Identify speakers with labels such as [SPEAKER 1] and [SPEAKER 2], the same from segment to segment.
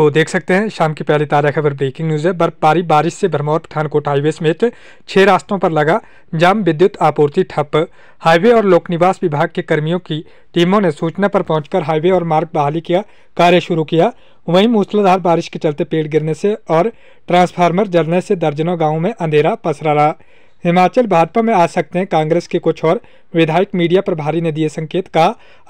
[SPEAKER 1] तो देख सकते हैं शाम की पहली ताज़ा खबर ब्रेकिंग न्यूज़ है बर्फबारी बारिश से भरमौर पठानकोट हाईवे समेत छह रास्तों पर लगा जाम विद्युत आपूर्ति ठप हाईवे और लोक निवास विभाग के कर्मियों की टीमों ने सूचना पर पहुंचकर हाईवे और मार्ग बहाली किया कार्य शुरू किया वहीं मूसलाधार बारिश के चलते पेड़ गिरने से और ट्रांसफार्मर जलने से दर्जनों गाँव में अंधेरा पसरा रहा हिमाचल भाजपा में आ सकते हैं कांग्रेस के कुछ और विधायक मीडिया प्रभारी ने दिए संकेत का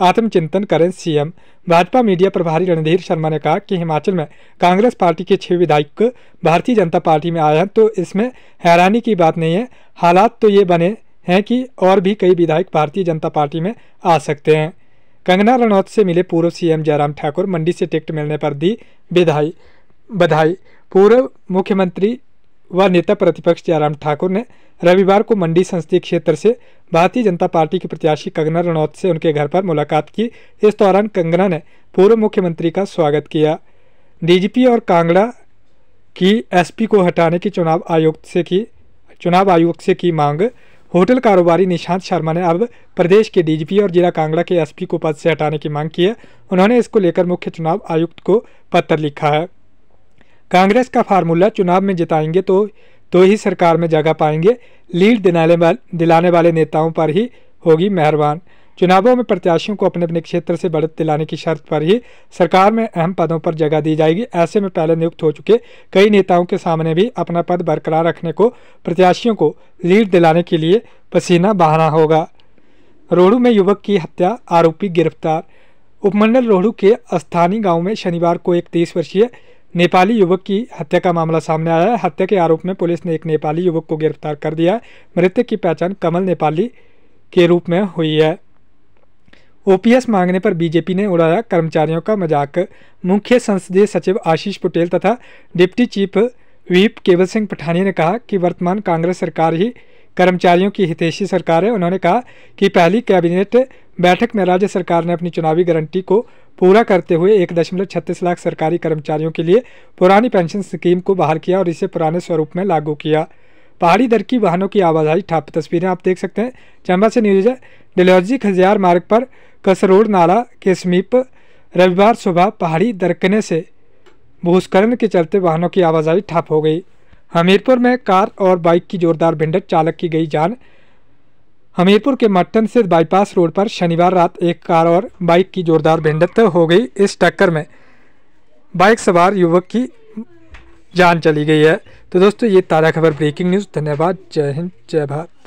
[SPEAKER 1] आत्मचिंतन करें सीएम भाजपा मीडिया प्रभारी रणधीर शर्मा ने कहा कि हिमाचल में कांग्रेस पार्टी के छह विधायक भारतीय जनता पार्टी में आए हैं तो इसमें हैरानी की बात नहीं है हालात तो ये बने हैं कि और भी कई विधायक भारतीय जनता पार्टी में आ सकते हैं कंगना रनौत से मिले पूर्व सीएम जयराम ठाकुर मंडी से टिकट मिलने पर दी विधाई बधाई पूर्व मुख्यमंत्री व नेता प्रतिपक्ष जयराम ठाकुर ने रविवार को मंडी संसदीय क्षेत्र से भारतीय जनता पार्टी के प्रत्याशी कंगना रनौत से उनके घर पर मुलाकात की इस दौरान कंगना ने पूर्व मुख्यमंत्री का स्वागत किया डीजीपी और कांगड़ा की एसपी को हटाने की चुनाव आयोग से की चुनाव आयोग से की मांग होटल कारोबारी निशांत शर्मा ने अब प्रदेश के डीजीपी और जिला कांगड़ा के एसपी को पद से हटाने की मांग की है उन्होंने इसको लेकर मुख्य चुनाव आयुक्त को पत्र लिखा है कांग्रेस का फार्मूला चुनाव में जिताएंगे तो तो ही सरकार में जगह पाएंगे लीड दिलाने वाले दिलाने वाले नेताओं पर ही होगी मेहरबान चुनावों में प्रत्याशियों को अपने अपने क्षेत्र से बढ़त दिलाने की शर्त पर ही सरकार में अहम पदों पर जगह दी जाएगी ऐसे में पहले नियुक्त हो चुके कई नेताओं के सामने भी अपना पद बरकरार रखने को प्रत्याशियों को लीड दिलाने के लिए पसीना बहाना होगा रोहड़ू में युवक की हत्या आरोपी गिरफ्तार उपमंडल रोहड़ू के स्थानीय गांव में शनिवार को एक तीस वर्षीय नेपाली युवक की हत्या का मामला सामने आया है हत्या के आरोप में पुलिस ने एक नेपाली युवक को गिरफ्तार कर दिया है मृतक की पहचान कमल नेपाली के रूप में हुई है ओपीएस मांगने पर बीजेपी ने उड़ाया कर्मचारियों का मजाक मुख्य संसदीय सचिव आशीष पटेल तथा डिप्टी चीफ व्हीप केवल सिंह पठानिया ने कहा कि वर्तमान कांग्रेस सरकार ही कर्मचारियों की हितैषी सरकार है उन्होंने कहा कि पहली कैबिनेट बैठक में राज्य सरकार ने अपनी चुनावी गारंटी को पूरा करते हुए एक दशमलव छत्तीस लाख सरकारी कर्मचारियों के लिए पुरानी पेंशन स्कीम को बहाल किया और इसे पुराने स्वरूप में लागू किया पहाड़ी दर की वाहनों की आवाजाही ठप तस्वीरें आप देख सकते हैं चंबा से न्यूज डिलौजी खजियार मार्ग पर कसरोड़ नाला के समीप रविवार सुबह पहाड़ी दरकने से भूस्खलन के चलते वाहनों की आवाजाही ठप हो गई हमीरपुर में कार और बाइक की जोरदार भिंडक चालक की गई जान हमीरपुर के मट्टन स्थित बाईपास रोड पर शनिवार रात एक कार और बाइक की जोरदार भिंडत हो गई इस टक्कर में बाइक सवार युवक की जान चली गई है तो दोस्तों ये ताज़ा खबर ब्रेकिंग न्यूज़ धन्यवाद जय हिंद जय भारत